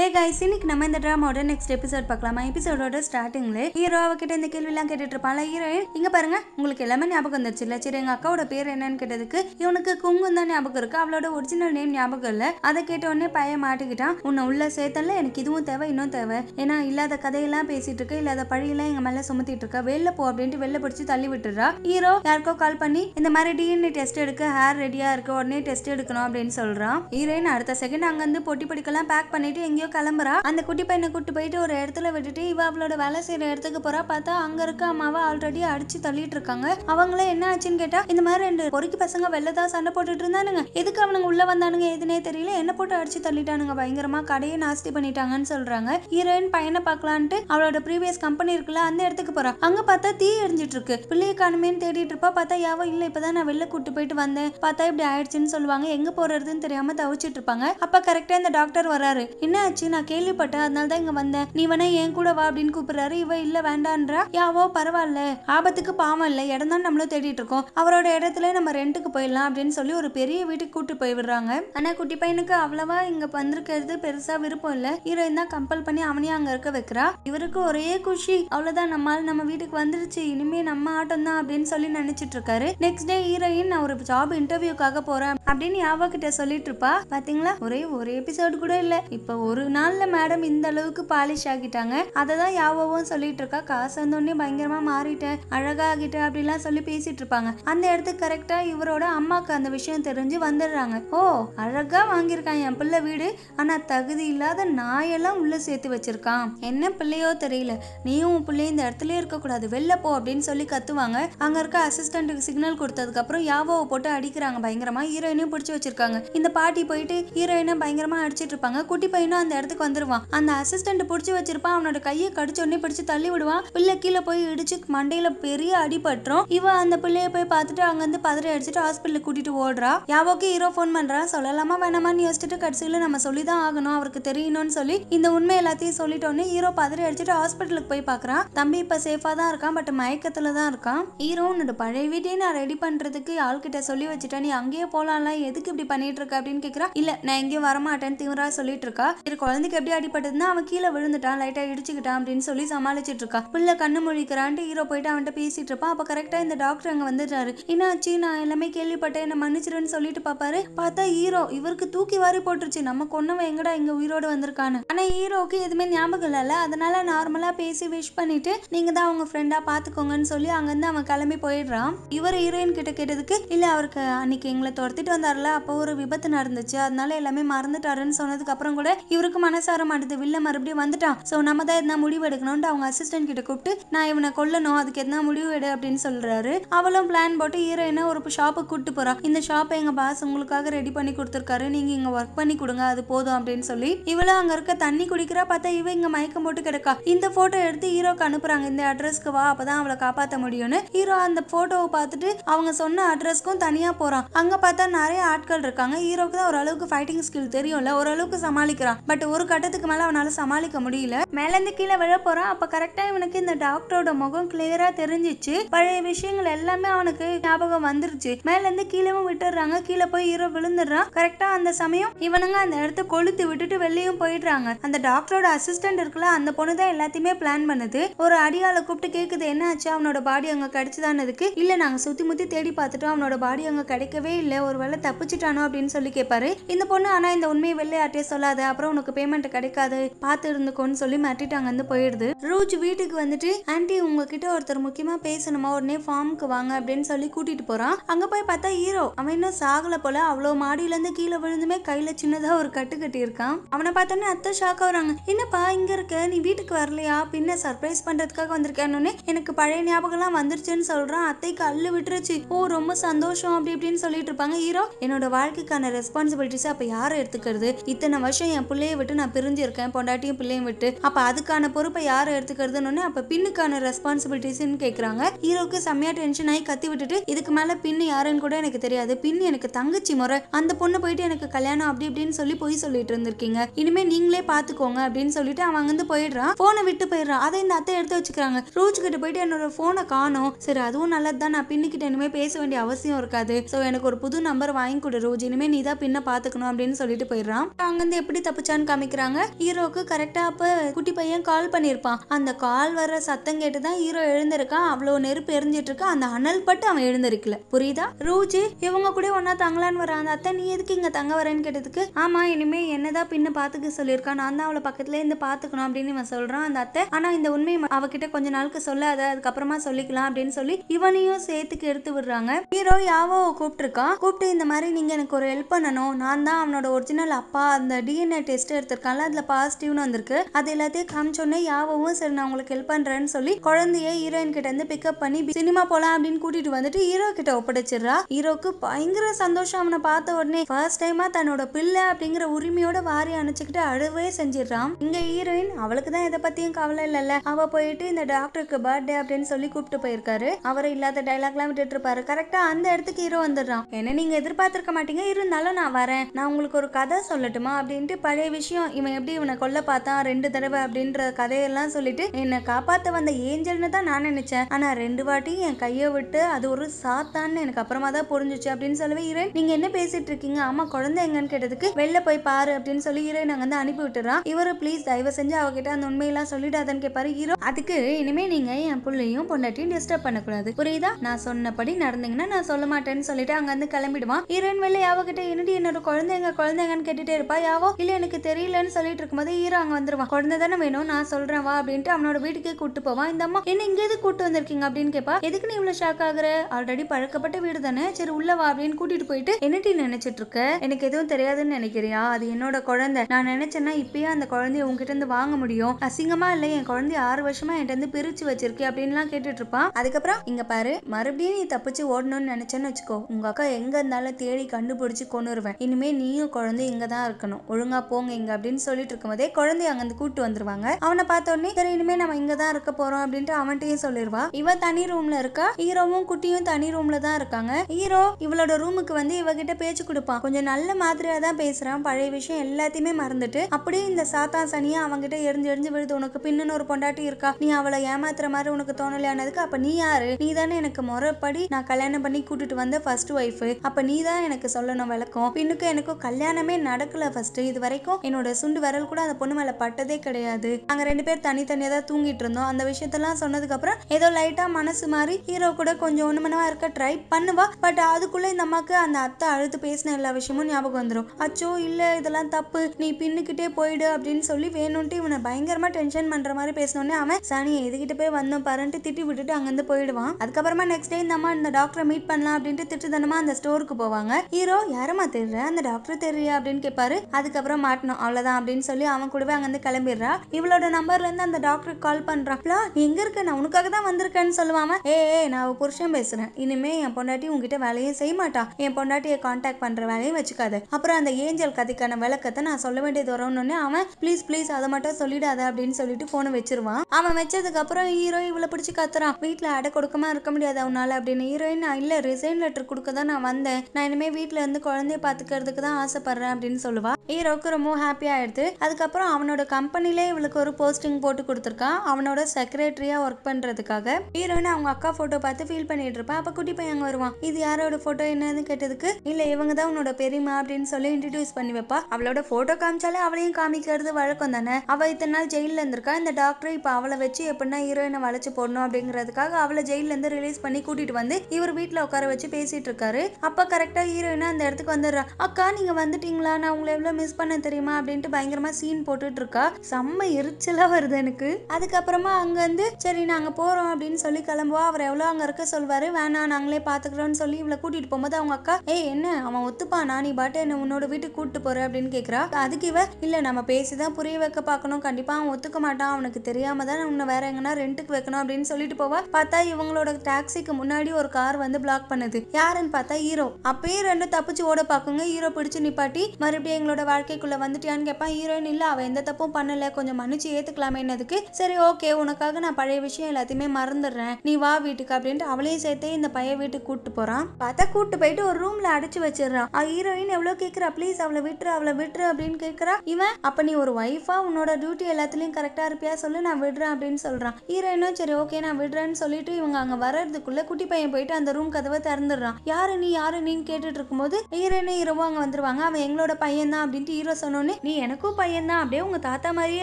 hey guys இன்னைக்கு நம்ம இந்த ட்ராமாவோட நெக்ஸ்ட் எபிசோட் பார்க்கலாமா எபிசோடோட ஸ்டார்டிங்ல ஹீரோ அவகிட்ட இந்த கேள்விலாம் கேட்டுட்டு இருப்பாள் ஹீரோயின் இங்க பாருங்க உங்களுக்கு எல்லாமே ஞாபகம் வந்துருச்சு இல்ல சரி எங்க அக்காவோட பேர் என்னன்னு கேட்டதுக்கு இவனுக்கு குங்கும் தான் ஞாபகம் இருக்கு அவளோட ஒரிஜினல் நேம் ஞாபகம் இல்ல அதை கேட்ட உடனே பையன் மாட்டிக்கிட்டான் உன்னை உள்ள சேர்த்தல எனக்கு இதுவும் தேவை இன்னும் தேவை ஏன்னா இல்லாத கதையெல்லாம் பேசிட்டு இருக்க இல்லாத பழியெல்லாம் எங்க மேல சுமத்திட்டு இருக்கா வெளில போ அப்படின்ட்டு வெளில பிடிச்சி தள்ளி விட்டுறா ஹீரோ யாருக்கோ கால் பண்ணி இந்த மாதிரி டிஎன்ஏ டெஸ்ட் எடுக்க ஹேர் ரெடியா இருக்கு உடனே டெஸ்ட் எடுக்கணும் அப்படின்னு சொல்றான் ஹீரோயின் அடுத்த செகண்ட் அங்க இருந்து பொட்டி படிக்கலாம் பேக் பண்ணிட்டு எங்கேயோ எங்கேயோ கிளம்புறா அந்த குட்டி பையனை கூட்டு போயிட்டு ஒரு இடத்துல விட்டுட்டு இவ அவளோட வேலை செய்யற இடத்துக்கு போறா பார்த்தா அங்க இருக்க அம்மாவை ஆல்ரெடி அடிச்சு தள்ளிட்டு இருக்காங்க அவங்கள என்ன ஆச்சுன்னு கேட்டா இந்த மாதிரி ரெண்டு பொறுக்கி பசங்க வெளில தான் சண்டை போட்டுட்டு இருந்தானுங்க எதுக்கு அவனுங்க உள்ள வந்தானுங்க எதுனே தெரியல என்ன போட்டு அடிச்சு தள்ளிட்டானுங்க பயங்கரமா கடையை நாஸ்தி பண்ணிட்டாங்கன்னு சொல்றாங்க ஹீரோயின் பையனை பார்க்கலான்ட்டு அவளோட ப்ரீவியஸ் கம்பெனி இருக்குல்ல அந்த இடத்துக்கு போறா அங்க பார்த்தா தீ எரிஞ்சிட்டு இருக்கு பிள்ளைய காணுமேன்னு தேடிட்டு இருப்பா பார்த்தா யாவோ இல்ல இப்பதான் நான் வெளில கூட்டு போயிட்டு வந்தேன் பார்த்தா இப்படி ஆயிடுச்சுன்னு சொல்லுவாங்க எங்க போறதுன்னு தெரியாம தவிச்சிட்டு இருப்பாங்க அப்ப கரெக்டா இந்த டாக்டர் வராரு என்ன என்னாச்சு நான் கேள்விப்பட்டேன் அதனால தான் இங்க வந்தேன் நீ வேணா என் கூட வா அப்படின்னு கூப்பிடுறாரு இவ இல்ல வேண்டான்றா யாவோ பரவாயில்ல ஆபத்துக்கு பாவம் இல்லை இடம் தான் நம்மளும் தேடிட்டு இருக்கோம் அவரோட இடத்துல நம்ம ரெண்டுக்கு போயிடலாம் அப்படின்னு சொல்லி ஒரு பெரிய வீட்டுக்கு கூட்டு போய் விடுறாங்க ஆனா குட்டி பையனுக்கு அவ்வளவா இங்க வந்திருக்கிறது பெருசா விருப்பம் இல்ல ஹீரோயின் தான் கம்பல் பண்ணி அவனையும் அங்க இருக்க வைக்கிறா இவருக்கு ஒரே குஷி அவ்வளவுதான் நம்மால் நம்ம வீட்டுக்கு வந்துருச்சு இனிமே நம்ம ஆட்டம் தான் அப்படின்னு சொல்லி நினைச்சிட்டு இருக்காரு நெக்ஸ்ட் டே ஹீரோயின் நான் ஒரு ஜாப் இன்டர்வியூக்காக போறேன் அப்படின்னு யாவா கிட்ட சொல்லிட்டு இருப்பா பாத்தீங்களா ஒரே ஒரு எபிசோடு கூட இல்ல இப்ப ஒரு ஒரு நாளில் மேடம் இந்த அளவுக்கு பாலிஷ் ஆகிட்டாங்க அதை தான் யாவோவும் சொல்லிட்டு இருக்கா காசு வந்தோடனே பயங்கரமாக மாறிட்டேன் அழகாகிட்டேன் அப்படிலாம் சொல்லி பேசிட்டு இருப்பாங்க அந்த இடத்துக்கு கரெக்டாக இவரோட அம்மாவுக்கு அந்த விஷயம் தெரிஞ்சு வந்துடுறாங்க ஓ அழகாக வாங்கியிருக்கான் என் பிள்ளை வீடு ஆனால் தகுதி இல்லாத நாயெல்லாம் உள்ளே சேர்த்து வச்சிருக்கான் என்ன பிள்ளையோ தெரியல நீயும் உன் பிள்ளையும் இந்த இடத்துல இருக்கக்கூடாது வெளில போ அப்படின்னு சொல்லி கத்துவாங்க அங்கே இருக்க அசிஸ்டண்ட்டுக்கு சிக்னல் கொடுத்ததுக்கப்புறம் யாவோவை போட்டு அடிக்கிறாங்க பயங்கரமாக ஹீரோயினையும் பிடிச்சி வச்சிருக்காங்க இந்த பாட்டி போயிட்டு ஹீரோயினை பயங்கரமாக அடிச்சிட்டு இருப்பாங்க குட்டி பையனும் அந்த இடத்துக்கு வந்துருவான் அந்த அசிஸ்டன்ட் பிடிச்சி வச்சிருப்பான் அவனோட கையை கடிச்ச உடனே பிடிச்சு தள்ளி விடுவான் பிள்ளை கீழே போய் இடிச்சு மண்டையில பெரிய அடிபட்டுரும் இவ அந்த பிள்ளைய போய் பார்த்துட்டு அங்கிருந்து பதறி அடிச்சுட்டு ஹாஸ்பிட்டலுக்கு கூட்டிட்டு ஓடுறா யாவோக்கு ஹீரோ ஃபோன் பண்றான் சொல்லலாமா வேணாமான்னு யோசிச்சுட்டு கடைசியில் நம்ம சொல்லி தான் ஆகணும் அவருக்கு தெரியணும்னு சொல்லி இந்த உண்மை எல்லாத்தையும் சொல்லிட்டோன்னே ஹீரோ பதறி அடிச்சுட்டு ஹாஸ்பிட்டலுக்கு போய் பார்க்குறான் தம்பி இப்போ சேஃபாக தான் இருக்கான் பட் மயக்கத்தில் தான் இருக்கான் ஹீரோ உன்னோட பழைய வீட்டையும் நான் ரெடி பண்ணுறதுக்கு ஆள்கிட்ட சொல்லி வச்சுட்டேன் நீ அங்கேயே போகலாம்ல எதுக்கு இப்படி பண்ணிட்டு இருக்க அப்படின்னு கேட்குறா இல்லை நான் எங்கேயும் வரமாட்டேன்னு தீவிரா சொல்லிட்டு இருக்கா குழந்தைக்கு எப்படி அடிபட்டதுன்னா அவன் கீழே விழுந்துட்டான் லைட்டாக இடிச்சுக்கிட்டான் அப்படின்னு சொல்லி சமாளிச்சிட்டு இருக்கா பிள்ளை கண்ணு முழிக்கிறான்ட்டு ஹீரோ போயிட்டு அவன்கிட்ட பேசிட்டு இருப்பான் அப்போ கரெக்டாக இந்த டாக்டர் அங்கே வந்துடுறாரு என்னாச்சு நான் எல்லாமே கேள்விப்பட்டேன் என்ன மன்னிச்சிருன்னு சொல்லிட்டு பார்ப்பாரு பார்த்தா ஹீரோ இவருக்கு தூக்கி வாரி போட்டுருச்சு நம்ம கொன்னவன் எங்கடா இங்கே உயிரோடு வந்திருக்கான்னு ஆனால் ஹீரோக்கு எதுவுமே ஞாபகம் இல்லை அதனால நார்மலாக பேசி விஷ் பண்ணிட்டு நீங்கள் தான் அவங்க ஃப்ரெண்டாக பார்த்துக்கோங்கன்னு சொல்லி அங்கேருந்து அவன் கிளம்பி போயிடுறான் இவர் ஹீரோயின் கிட்ட கேட்டதுக்கு இல்லை அவருக்கு அன்னைக்கு எங்களை துரத்திட்டு வந்தார்ல அப்போ ஒரு விபத்து நடந்துச்சு அதனால எல்லாமே மறந்துட்டாருன்னு சொன்னதுக்கு அப்புறம் கூட இவர் இவருக்கு மனசார அடுத்து வில்ல மறுபடியும் வந்துட்டான் ஸோ நம்ம தான் எதனா முடிவு எடுக்கணும்னு அவங்க அசிஸ்டன்ட் கிட்ட கூப்பிட்டு நான் இவனை கொல்லணும் அதுக்கு எதனா முடிவு எடு அப்படின்னு சொல்றாரு அவளும் பிளான் போட்டு ஹீரோயினை ஒரு ஷாப்புக்கு கூப்பிட்டு போறா இந்த ஷாப்பை எங்க பாஸ் உங்களுக்காக ரெடி பண்ணி கொடுத்துருக்காரு நீங்க இங்க ஒர்க் பண்ணி கொடுங்க அது போதும் அப்படின்னு சொல்லி இவளும் அங்க இருக்க தண்ணி குடிக்கிறா பார்த்தா இவ இங்க மயக்கம் போட்டு கிடக்கா இந்த போட்டோ எடுத்து ஹீரோக்கு அனுப்புறாங்க இந்த அட்ரஸ்க்கு வா அப்பதான் அவளை காப்பாத்த முடியும்னு ஹீரோ அந்த போட்டோவை பார்த்துட்டு அவங்க சொன்ன அட்ரஸ்க்கும் தனியா போறான் அங்க பார்த்தா நிறைய ஆட்கள் இருக்காங்க ஹீரோக்கு தான் ஓரளவுக்கு ஃபைட்டிங் ஸ்கில் தெரியும்ல ஓரளவுக்கு சமாளிக்கிறான் பட் பட் ஒரு கட்டத்துக்கு மேலே அவனால் சமாளிக்க முடியல இருந்து கீழே விழ போகிறான் அப்போ கரெக்டாக இவனுக்கு இந்த டாக்டரோட முகம் கிளியராக தெரிஞ்சிச்சு பழைய விஷயங்கள் எல்லாமே அவனுக்கு ஞாபகம் வந்துருச்சு மேலேருந்து கீழேவும் விட்டுடுறாங்க கீழே போய் ஈரோ விழுந்துடுறான் கரெக்டாக அந்த சமயம் இவனுங்க அந்த இடத்த கொளுத்து விட்டுட்டு வெளியும் போயிடுறாங்க அந்த டாக்டரோட அசிஸ்டன்ட் இருக்குல்ல அந்த பொண்ணு தான் எல்லாத்தையுமே பிளான் பண்ணுது ஒரு அடியாளை கூப்பிட்டு கேட்குது என்ன ஆச்சு அவனோட பாடி அங்கே கிடைச்சதானதுக்கு இல்லை நாங்கள் சுற்றி முற்றி தேடி பார்த்துட்டோம் அவனோட பாடி அங்கே கிடைக்கவே இல்லை ஒரு வேளை தப்பிச்சிட்டானோ அப்படின்னு சொல்லி கேட்பாரு இந்த பொண்ணு ஆனால் இந்த உண்மையை வெளியாட்டே சொல்லாது அப்புறம் உனக்கு உங்களுக்கு பேமெண்ட் கிடைக்காது பார்த்து இருந்துக்கோன்னு சொல்லி அங்க இருந்து போயிடுது ரோஜ் வீட்டுக்கு வந்துட்டு ஆண்டி உங்ககிட்ட ஒருத்தர் முக்கியமாக பேசணுமா உடனே ஃபார்முக்கு வாங்க அப்படின்னு சொல்லி கூட்டிட்டு போகிறான் அங்கே போய் பார்த்தா ஹீரோ அவன் இன்னும் சாகலை போல அவ்வளோ மாடியிலேருந்து கீழே விழுந்துமே கையில் சின்னதாக ஒரு கட்டு கட்டி இருக்கான் அவனை பார்த்தோன்னே அத்தை ஷாக்காக வராங்க என்னப்பா இங்கே இருக்க நீ வீட்டுக்கு வரலையா பின்ன சர்ப்ரைஸ் பண்ணுறதுக்காக வந்திருக்கேன்னு எனக்கு பழைய ஞாபகம்லாம் வந்துருச்சுன்னு சொல்கிறான் அத்தைக்கு அள்ளு விட்டுருச்சு ஓ ரொம்ப சந்தோஷம் அப்படி இப்படின்னு சொல்லிட்டு இருப்பாங்க ஹீரோ என்னோட வாழ்க்கைக்கான ரெஸ்பான்சிபிலிட்டிஸ் அப்போ யாரை எடுத்துக்கிறது இத்தனை வருஷம் என் பிள்ளைய விட்டு நான் பிரிஞ்சிருக்கேன் பொண்டாட்டியும் பிள்ளையும் விட்டு அப்போ அதுக்கான பொறுப்பை யார் எடுத்துக்கிறதுன்னு அப்போ பின்னுக்கான ரெஸ்பான்சிபிலிட்டிஸ்ன்னு கேட்குறாங்க ஹீரோக்கு செம்மையா டென்ஷன் ஆகி கத்தி விட்டுட்டு இதுக்கு மேலே பின்னு யாருன்னு கூட எனக்கு தெரியாது பின்னு எனக்கு தங்கச்சி முறை அந்த பொண்ணு போயிட்டு எனக்கு கல்யாணம் அப்படி இப்படின்னு சொல்லி போய் சொல்லிட்டு இருந்திருக்கீங்க இனிமே நீங்களே பார்த்துக்கோங்க அப்படின்னு சொல்லிட்டு அவன் வந்து போயிடுறான் போனை விட்டு போயிடுறான் அதை இந்த அத்தை எடுத்து வச்சுக்கிறாங்க ரூச் கிட்ட போயிட்டு என்னோட போனை காணும் சரி அதுவும் நல்லது தான் நான் பின்னுக்கிட்ட இனிமே பேச வேண்டிய அவசியம் இருக்காது ஸோ எனக்கு ஒரு புது நம்பர் வாங்கி கொடு ரோஜ் இனிமேல் நீ தான் பின்ன பார்த்துக்கணும் அப்படின்னு சொல்லிட்டு போயிடுறான் அங்கேருந்து எப்படி தப்பிச்சா தான் காமிக்கிறாங்க ஹீரோக்கு கரெக்டா அப்ப குட்டி பையன் கால் பண்ணியிருப்பான் அந்த கால் வர்ற சத்தம் கேட்டு தான் ஹீரோ எழுந்திருக்கான் அவ்வளவு நெருப்பு எரிஞ்சிட்டு இருக்கு அந்த அனல் பட்டு அவன் எழுந்திருக்கல புரியுதா ரூஜி இவங்க கூட ஒன்னா தங்கலான்னு வரான் அந்த அத்தை நீ எதுக்கு இங்க தங்க வரேன்னு கேட்டதுக்கு ஆமா இனிமே என்னதான் பின்ன பாத்துக்க சொல்லியிருக்கான் நான் தான் அவளை பக்கத்துல இருந்து பாத்துக்கணும் அப்படின்னு இவன் சொல்றான் அந்த அத்தை ஆனா இந்த உண்மையை அவகிட்ட கொஞ்ச நாளுக்கு சொல்லாத அதுக்கப்புறமா சொல்லிக்கலாம் அப்படின்னு சொல்லி இவனையும் சேர்த்துக்கு எடுத்து விடுறாங்க ஹீரோ யாவோ கூப்பிட்டுருக்கான் கூப்பிட்டு இந்த மாதிரி நீங்க எனக்கு ஒரு ஹெல்ப் பண்ணணும் நான் தான் அவனோட ஒரிஜினல் அப்பா அந்த டிஎன்ஏ டெஸ்ட் லிஸ்ட் எடுத்திருக்காங்கள அதில் பாசிட்டிவ்னு வந்திருக்கு அது எல்லாத்தையும் காமிச்சோன்னே யாவும் சரி நான் உங்களுக்கு ஹெல்ப் பண்றேன்னு சொல்லி குழந்தைய ஹீரோயின் கிட்ட இருந்து பிக்கப் பண்ணி சினிமா போலாம் அப்படின்னு கூட்டிட்டு வந்துட்டு ஹீரோ கிட்ட ஒப்படைச்சிடுறா ஹீரோக்கு பயங்கர சந்தோஷம் அவனை பார்த்த உடனே ஃபர்ஸ்ட் டைமா தன்னோட பிள்ளை அப்படிங்கிற உரிமையோட வாரி அணைச்சிக்கிட்டு அழுவே செஞ்சிடுறான் இங்க ஹீரோயின் அவளுக்கு தான் இதை பத்தியும் கவலை இல்லைல்ல அவ போயிட்டு இந்த டாக்டருக்கு பர்த்டே அப்படின்னு சொல்லி கூப்பிட்டு போயிருக்காரு அவரை இல்லாத டைலாக்லாம் விட்டுட்டு இருப்பாரு கரெக்டா அந்த இடத்துக்கு ஹீரோ வந்துடுறான் என்ன நீங்க எதிர்பார்த்திருக்க மாட்டீங்க இருந்தாலும் நான் வரேன் நான் உங்களுக்கு ஒரு கதை சொல்லட்டுமா அப்படின்ட்டு பழைய விஷயம் இவன் எப்படி இவனை கொல்ல பார்த்தான் ரெண்டு தடவை அப்படின்ற கதையெல்லாம் சொல்லிட்டு என்னை காப்பாற்ற வந்த ஏஞ்சல்னு தான் நான் நினைச்சேன் ஆனா ரெண்டு வாட்டி என் கையை விட்டு அது ஒரு சாத்தான்னு எனக்கு அப்புறமா தான் புரிஞ்சிச்சு அப்படின்னு சொல்லவே ஈரன் நீங்க என்ன பேசிட்டு இருக்கீங்க ஆமா குழந்தை எங்கன்னு கேட்டதுக்கு வெளில போய் பாரு அப்படின்னு சொல்லி ஈரன் அங்க வந்து அனுப்பி விட்டுறான் இவரு ப்ளீஸ் தயவு செஞ்சு அவகிட்ட அந்த உண்மையெல்லாம் சொல்லிடாதன்னு கேட்பாரு ஹீரோ அதுக்கு இனிமே நீங்க என் பிள்ளையும் பொண்டாட்டியும் டிஸ்டர்ப் பண்ணக்கூடாது புரியுதா நான் சொன்னபடி நடந்தீங்கன்னா நான் சொல்ல மாட்டேன்னு சொல்லிட்டு அங்க வந்து கிளம்பிடுவான் ஈரன் வெளில அவகிட்ட என்னடி என்னோட குழந்தைங்க குழந்தைங்கன்னு கேட்டுட்டே இருப்பா யாவோ இல்ல எனக்கு தெரியலன்னு சொல்லிட்டு இருக்கும்போது ஹீரோ அங்கே வந்துருவான் குழந்தை தானே வேணும் நான் சொல்றேன் வா அப்படின்ட்டு அவனோட வீட்டுக்கே கூட்டு போவான் இந்த அம்மா என்ன இங்கே எது கூட்டு வந்திருக்கீங்க அப்படின்னு கேட்பா எதுக்கு நீ இவ்வளவு ஷாக் ஆகுற ஆல்ரெடி பழக்கப்பட்ட வீடு தானே சரி உள்ள வா அப்படின்னு கூட்டிட்டு போயிட்டு என்னட்டி நினைச்சிட்டு இருக்க எனக்கு எதுவும் தெரியாதுன்னு நினைக்கிறியா அது என்னோட குழந்தை நான் நினைச்சேன்னா இப்பயே அந்த குழந்தைய உங்ககிட்ட இருந்து வாங்க முடியும் அசிங்கமா இல்லை என் குழந்தைய ஆறு வருஷமா என்கிட்ட இருந்து பிரிச்சு வச்சிருக்கேன் அப்படின்லாம் கேட்டுட்டு இருப்பான் அதுக்கப்புறம் இங்க பாரு மறுபடியும் நீ தப்பிச்சு ஓடணும்னு நினைச்சேன்னு வச்சுக்கோ உங்க அக்கா எங்க இருந்தாலும் தேடி கண்டுபிடிச்சு கொண்டு வருவேன் இனிமே நீயும் குழந்தை இங்க தான் இருக்கணும் ஒழுங்கா போங்க நீங்க அப்படின்னு சொல்லிட்டு இருக்கும்போதே குழந்தைய அங்கேருந்து கூட்டு வந்துருவாங்க அவனை உடனே சரி இனிமே நம்ம இங்க தான் இருக்க போறோம் அப்படின்ட்டு அவன்கிட்டயும் சொல்லிடுவா இவ தனி ரூம்ல இருக்கா ஹீரோவும் குட்டியும் தனி ரூம்ல தான் இருக்காங்க ஹீரோ இவளோட ரூமுக்கு வந்து இவகிட்ட பேச்சு கொடுப்பான் கொஞ்சம் நல்ல மாதிரியா தான் பேசுறான் பழைய விஷயம் எல்லாத்தையுமே மறந்துட்டு அப்படியே இந்த சாத்தா சனியா அவங்கிட்ட எரிஞ்சு எரிஞ்சு விழுது உனக்கு பின்னு ஒரு பொண்டாட்டி இருக்கா நீ அவளை ஏமாத்துற மாதிரி உனக்கு தோணலையானதுக்கு அப்ப நீ யாரு நீ தானே எனக்கு முறைப்படி நான் கல்யாணம் பண்ணி கூட்டிட்டு வந்த ஃபர்ஸ்ட் ஒய்ஃப் அப்ப நீ தான் எனக்கு சொல்லணும் விளக்கம் பின்னுக்கு எனக்கும் கல்யாணமே நடக்கல ஃபர்ஸ்ட் இது வரைக்கும் என்னோட சுண்டு விரல் கூட அந்த பொண்ணு மேலே பட்டதே கிடையாது நாங்கள் ரெண்டு பேர் தனித்தனியாக தான் தூங்கிட்டு இருந்தோம் அந்த விஷயத்தெல்லாம் சொன்னதுக்கப்புறம் ஏதோ லைட்டாக மனசு மாறி ஹீரோ கூட கொஞ்சம் ஒண்ணு மணமாக இருக்க ட்ரை பண்ணுவா பட் அதுக்குள்ளே இந்த அம்மாக்கு அந்த அத்தை அழுத்து பேசின எல்லா விஷயமும் ஞாபகம் வந்துடும் அச்சோ இல்லை இதெல்லாம் தப்பு நீ பின்னுக்கிட்டே போயிடு அப்படின்னு சொல்லி வேணும்ட்டு இவனை பயங்கரமாக டென்ஷன் பண்ணுற மாதிரி பேசினோடனே அவன் சனி எதுக்கிட்ட போய் வந்தோம் பாருன்ட்டு திட்டி விட்டுட்டு அங்கேருந்து போயிடுவான் அதுக்கப்புறமா நெக்ஸ்ட் டே இந்த அம்மா இந்த டாக்டரை மீட் பண்ணலாம் அப்படின்ட்டு திட்டு தனமா அந்த ஸ்டோருக்கு போவாங்க ஹீரோ யாரமா தெரியல அந்த டாக்டர் தெரியல அப்படின்னு கேட்பாரு அதுக்கப்புறம் மாட்டணும் அவ்வளோதான் அப்படின்னு சொல்லி அவன் கூடவே அங்கேருந்து கிளம்பிடுறா இவளோட நம்பர்லேருந்து அந்த டாக்டருக்கு கால் பண்ணுறாப்லா நீ எங்கே இருக்க நான் உனக்காக தான் வந்திருக்கேன்னு சொல்லுவாம ஏ ஏ நான் புருஷன் பேசுகிறேன் இனிமே என் பொண்டாட்டி உங்ககிட்ட வேலையும் செய்ய மாட்டான் என் பொண்டாட்டியை காண்டாக்ட் பண்ணுற வேலையும் வச்சுக்காது அப்புறம் அந்த ஏஞ்சல் கதைக்கான விளக்கத்தை நான் சொல்ல வேண்டியது வரணும்னு அவன் ப்ளீஸ் ப்ளீஸ் அதை மட்டும் சொல்லிடாத அப்படின்னு சொல்லிட்டு ஃபோனை வச்சிருவான் அவன் வச்சதுக்கு அப்புறம் ஹீரோ இவளை பிடிச்சி கத்துறான் வீட்டில் அடை கொடுக்கமா இருக்க முடியாது அவனால அப்படின்னு ஹீரோயின் நான் இல்லை ரிசைன் லெட்டர் கொடுக்க தான் நான் வந்தேன் நான் இனிமேல் வீட்டில் இருந்து குழந்தைய பார்த்துக்கிறதுக்கு தான் ஆசைப்படுறேன் அப்படின்னு சொல்லுவா ஹீரோக்கு ரொம்ப ஹாப்பியாக ஆயிடுது அதுக்கப்புறம் அவனோட கம்பெனிலே இவளுக்கு ஒரு போஸ்டிங் போட்டு கொடுத்துருக்கான் அவனோட செக்ரட்டரியாக ஒர்க் பண்ணுறதுக்காக ஹீரோயின் அவங்க அக்கா ஃபோட்டோ பார்த்து ஃபீல் பண்ணிட்டு இருப்பான் அப்போ குட்டி பையன் வருவான் இது யாரோட ஃபோட்டோ என்னன்னு கேட்டதுக்கு இல்லை இவங்க தான் உன்னோட பெரியமா அப்படின்னு சொல்லி இன்ட்ரடியூஸ் பண்ணி வைப்பா அவளோட ஃபோட்டோ காமிச்சாலே அவளையும் காமிக்கிறது வழக்கம் தானே அவள் இத்தனை நாள் ஜெயிலில் இருந்திருக்கா இந்த டாக்டர் இப்போ அவளை வச்சு எப்படின்னா ஹீரோயினை வளைச்சு போடணும் அப்படிங்கிறதுக்காக அவளை ஜெயிலேருந்து ரிலீஸ் பண்ணி கூட்டிட்டு வந்து இவர் வீட்டில் உட்கார வச்சு பேசிட்டு இருக்காரு அப்போ கரெக்டாக ஹீரோயினா அந்த இடத்துக்கு வந்துடுறா அக்கா நீங்கள் வந்துட்டீங்களா நான் உங்களை எவ்வளோ மிஸ் பண்ண தெரியுமா அப்படின்ட்டு பயங்கரமா சீன் போட்டுட்டு இருக்கா செம்ம எரிச்சலா வருது எனக்கு அதுக்கப்புறமா அங்க இருந்து சரி நாங்க போறோம் அப்படின்னு சொல்லி கிளம்புவா அவர் எவ்வளவு அங்க இருக்க சொல்வாரு வேணாம் நாங்களே பாத்துக்கிறோம்னு சொல்லி இவளை கூட்டிட்டு போகும்போது அவங்க அக்கா ஏய் என்ன அவன் நான் நீ பாட்டு என்ன உன்னோட வீட்டுக்கு கூட்டு போற அப்படின்னு கேக்குறா அதுக்கு இவ இல்ல நம்ம பேசிதான் புரிய வைக்க பார்க்கணும் கண்டிப்பா அவன் ஒத்துக்க மாட்டான் அவனுக்கு தெரியாம தான் உன்னை வேற எங்கன்னா ரெண்ட்டுக்கு வைக்கணும் அப்படின்னு சொல்லிட்டு போவா பார்த்தா இவங்களோட டாக்ஸிக்கு முன்னாடி ஒரு கார் வந்து பிளாக் பண்ணுது யாருன்னு பார்த்தா ஹீரோ அப்பயே ரெண்டு தப்பிச்சு ஓட பாக்குங்க ஹீரோ பிடிச்சு நிப்பாட்டி மறுபடியும் எங்களோட வாழ்க்கைக்குள்ள வந்து நடந்துட்டியான்னு கேட்பான் ஹீரோயின் இல்லை அவள் எந்த தப்பும் பண்ணலை கொஞ்சம் மன்னிச்சு ஏற்றுக்கலாமேன்னதுக்கு சரி ஓகே உனக்காக நான் பழைய விஷயம் எல்லாத்தையுமே மறந்துடுறேன் நீ வா வீட்டுக்கு அப்படின்ட்டு அவளையும் சேர்த்தே இந்த பையன் வீட்டுக்கு கூப்பிட்டு போகிறான் பார்த்தா கூப்பிட்டு போயிட்டு ஒரு ரூமில் அடைச்சி வச்சிடுறான் ஹீரோயின் எவ்வளோ கேட்குறா ப்ளீஸ் அவளை விட்டுரு அவளை விட்டுரு அப்படின்னு கேட்குறா இவன் அப்போ நீ ஒரு ஒய்ஃபாக உன்னோட டியூட்டி எல்லாத்துலேயும் கரெக்டாக இருப்பியா சொல்லு நான் விடுறேன் அப்படின்னு சொல்கிறான் ஹீரோயினும் சரி ஓகே நான் விடுறேன்னு சொல்லிட்டு இவங்க அங்கே வர்றதுக்குள்ளே குட்டி பையன் போயிட்டு அந்த ரூம் கதவை திறந்துடுறான் யாரு நீ யாரு நீன்னு கேட்டுட்டு இருக்கும்போது ஹீரோயினும் ஹீரோவும் அங்கே வந்துருவாங்க அவன் எங்களோட பையன் தான் அப்படின்ட்டு ஹீரோ சொன்னோன்னு சொல்லி நீ எனக்கும் பையன்தான் அப்படியே உங்க தாத்தா மாதிரியே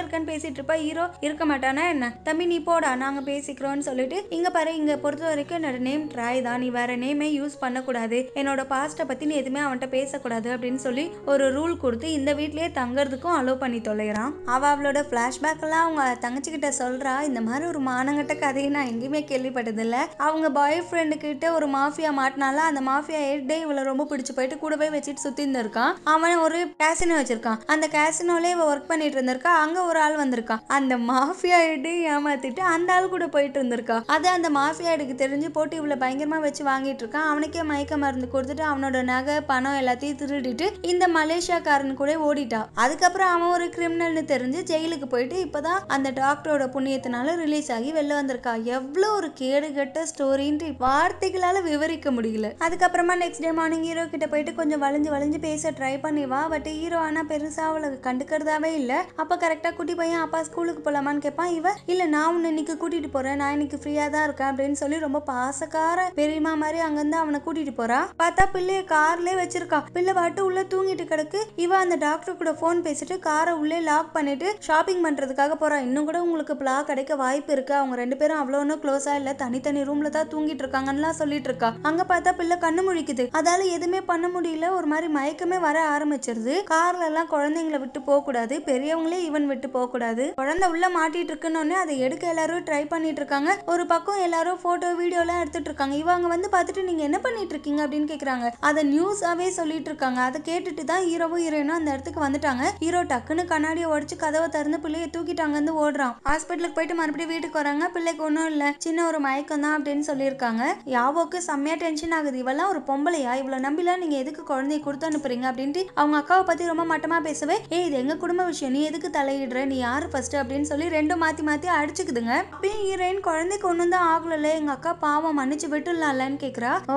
இருக்கன்னு பேசிட்டு இருப்பா ஹீரோ இருக்க மாட்டானா என்ன தம்பி நீ போடா நாங்க பேசிக்கிறோம்னு சொல்லிட்டு இங்க பாரு இங்க பொறுத்த வரைக்கும் என்னோட நேம் ட்ரை தான் நீ வேற நேமே யூஸ் பண்ணக்கூடாது என்னோட பாஸ்ட்டை பத்தி நீ எதுவுமே அவன்கிட்ட பேசக்கூடாது அப்படின்னு சொல்லி ஒரு ரூல் கொடுத்து இந்த வீட்லயே தங்கறதுக்கும் அலோவ் பண்ணி தொலைகிறான் அவ அவளோட ஃப்ளாஷ்பேக் எல்லாம் அவங்க தங்கச்சிக்கிட்ட சொல்றா இந்த மாதிரி ஒரு மானங்கட்ட கதையை நான் எங்கேயுமே கேள்விப்பட்டதில்ல அவங்க பாய் ஃப்ரெண்டு கிட்ட ஒரு மாஃபியா மாட்டினால அந்த மாஃபியா ஹெட்டே இவளை ரொம்ப பிடிச்சு போயிட்டு கூட போய் வச்சுட்டு சுத்தி இருந்திருக்கான் அவன் ஒரு பேசினே வச்சிருக்கான் அந்த கேசினோலே இவள் ஒர்க் பண்ணிட்டு இருந்திருக்கா அங்கே ஒரு ஆள் வந்திருக்கான் அந்த மாஃபியா எடு ஏமாத்திட்டு அந்த ஆள் கூட போயிட்டு இருந்திருக்கா அது அந்த மாஃபியா எடுக்கு தெரிஞ்சு போட்டு இவ்வளோ பயங்கரமாக வச்சு வாங்கிட்டு இருக்கான் அவனுக்கே மயக்க மருந்து கொடுத்துட்டு அவனோட நகை பணம் எல்லாத்தையும் திருடிட்டு இந்த மலேசியாக்காரன் கூட ஓடிட்டா அதுக்கப்புறம் அவன் ஒரு கிரிமினல்னு தெரிஞ்சு ஜெயிலுக்கு போயிட்டு இப்போதான் அந்த டாக்டரோட புண்ணியத்தினால ரிலீஸ் ஆகி வெளில வந்திருக்கா எவ்வளோ ஒரு கேடுகட்ட ஸ்டோரின்ட்டு வார்த்தைகளால் விவரிக்க முடியல அதுக்கப்புறமா நெக்ஸ்ட் டே மார்னிங் ஹீரோ கிட்ட போயிட்டு கொஞ்சம் வளைஞ்சு வளைஞ்சு பேச ட்ரை பண்ணிவா பட் ஹீரோ ஆனால் பெருசாக பெருசா அவளுக்கு கண்டுக்கிறதாவே இல்ல அப்போ கரெக்டா குட்டி பையன் அப்பா ஸ்கூலுக்கு போலாமான்னு கேட்பான் இவ இல்ல நான் உன்னை இன்னைக்கு கூட்டிட்டு போறேன் நான் இன்னைக்கு ஃப்ரீயா தான் இருக்கேன் அப்படின்னு சொல்லி ரொம்ப பாசக்கார பெரியமா மாதிரி அங்கிருந்து அவனை கூட்டிட்டு போறா பார்த்தா பிள்ளைய கார்லயே வச்சிருக்கா பிள்ளை பாட்டு உள்ள தூங்கிட்டு கிடக்கு இவ அந்த டாக்டர் கூட ஃபோன் பேசிட்டு காரை உள்ளே லாக் பண்ணிட்டு ஷாப்பிங் பண்றதுக்காக போறா இன்னும் கூட உங்களுக்கு பிளா கிடைக்க வாய்ப்பு இருக்கு அவங்க ரெண்டு பேரும் அவ்வளவு க்ளோஸா இல்ல தனித்தனி ரூம்ல தான் தூங்கிட்டு இருக்காங்கன்னு சொல்லிட்டு இருக்கா அங்க பார்த்தா பிள்ளை கண்ணு முழிக்குது அதால எதுவுமே பண்ண முடியல ஒரு மாதிரி மயக்கமே வர ஆரம்பிச்சிருது கார்ல எல்லாம் குழந்தை குழந்தைங்களை விட்டு போகக்கூடாது பெரியவங்களே ஈவன் விட்டு போகக்கூடாது குழந்தை உள்ள மாட்டிட்டு இருக்குன்னு அதை எடுக்க எல்லாரும் ட்ரை பண்ணிட்டு இருக்காங்க ஒரு பக்கம் எல்லாரும் போட்டோ வீடியோ எல்லாம் எடுத்துட்டு இருக்காங்க இவங்க வந்து பார்த்துட்டு நீங்க என்ன பண்ணிட்டு இருக்கீங்க அப்படின்னு கேக்குறாங்க அதை நியூஸாவே சொல்லிட்டு இருக்காங்க அதை கேட்டுட்டு தான் ஹீரோவும் ஹீரோயினும் அந்த இடத்துக்கு வந்துட்டாங்க ஹீரோ டக்குன்னு கண்ணாடியை உடச்சு கதவை திறந்து பிள்ளைய தூக்கிட்டாங்க வந்து ஓடுறான் ஹாஸ்பிட்டலுக்கு போயிட்டு மறுபடியும் வீட்டுக்கு வராங்க பிள்ளைக்கு ஒன்றும் இல்லை சின்ன ஒரு மயக்கம் தான் அப்படின்னு சொல்லியிருக்காங்க யாவோக்கு செம்மையா டென்ஷன் ஆகுது இவெல்லாம் ஒரு பொம்பளையா இவ்வளோ நம்பிலாம் நீங்க எதுக்கு குழந்தைய கொடுத்து அனுப்புறீங்க அப்படின்ட்டு அவங்க அக்காவை பத்தி ரொம்ப மட்டமா பேச பேசவே ஏ இது எங்க குடும்ப விஷயம் நீ எதுக்கு தலையிடுற நீ யாரு ஃபர்ஸ்ட் அப்படின்னு சொல்லி ரெண்டும் மாத்தி மாத்தி அடிச்சுக்குதுங்க அப்பயும் ஹீரோயின் குழந்தை கொண்டு தான் ஆகல எங்க அக்கா பாவம் மன்னிச்சு விட்டுலாம்லன்னு கேக்குறா ஓ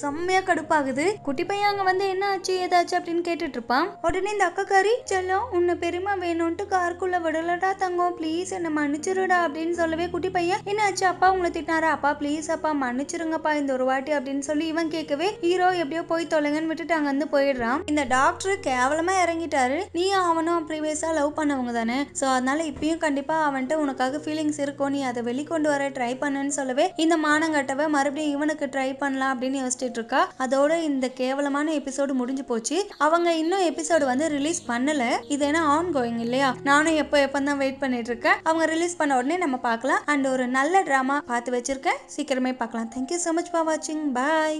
செம்மையா கடுப்பாகுது குட்டி பையன் அங்க வந்து என்ன ஆச்சு ஏதாச்சு அப்படின்னு கேட்டுட்டு இருப்பான் உடனே இந்த அக்கா கறி செல்லும் உன்னை பெருமா வேணும்ட்டு காருக்குள்ள விடலடா தங்கம் ப்ளீஸ் என்ன மன்னிச்சிருடா அப்படின்னு சொல்லவே குட்டி பையன் என்ன ஆச்சு அப்பா உங்களை திட்டாரா அப்பா ப்ளீஸ் அப்பா மன்னிச்சிருங்கப்பா இந்த ஒரு வாட்டி அப்படின்னு சொல்லி இவன் கேட்கவே ஹீரோ எப்படியோ போய் தொலைங்கன்னு விட்டுட்டு அங்க வந்து போயிடுறான் இந்த டாக்டர் கேவலமா இறங்கிட்டாரு நீயும் அவனும் ப்ரீவியஸாக லவ் பண்ணவங்க தானே ஸோ அதனால இப்பயும் கண்டிப்பாக அவன்கிட்ட உனக்காக ஃபீலிங்ஸ் இருக்கும் நீ அதை வெளிக்கொண்டு வர ட்ரை பண்ணுன்னு சொல்லவே இந்த மானங்கட்டவை மறுபடியும் இவனுக்கு ட்ரை பண்ணலாம் அப்படின்னு யோசிச்சுட்டு இருக்கா அதோட இந்த கேவலமான எபிசோடு முடிஞ்சு போச்சு அவங்க இன்னும் எபிசோடு வந்து ரிலீஸ் பண்ணல இது ஏன்னா ஆன் கோயிங் இல்லையா நானும் எப்போ எப்போ தான் வெயிட் பண்ணிட்டு இருக்கேன் அவங்க ரிலீஸ் பண்ண உடனே நம்ம பார்க்கலாம் அண்ட் ஒரு நல்ல ட்ராமா பார்த்து வச்சிருக்கேன் சீக்கிரமே பார்க்கலாம் தேங்க்யூ ஸோ மச் ஃபார் வாட்சிங் பாய்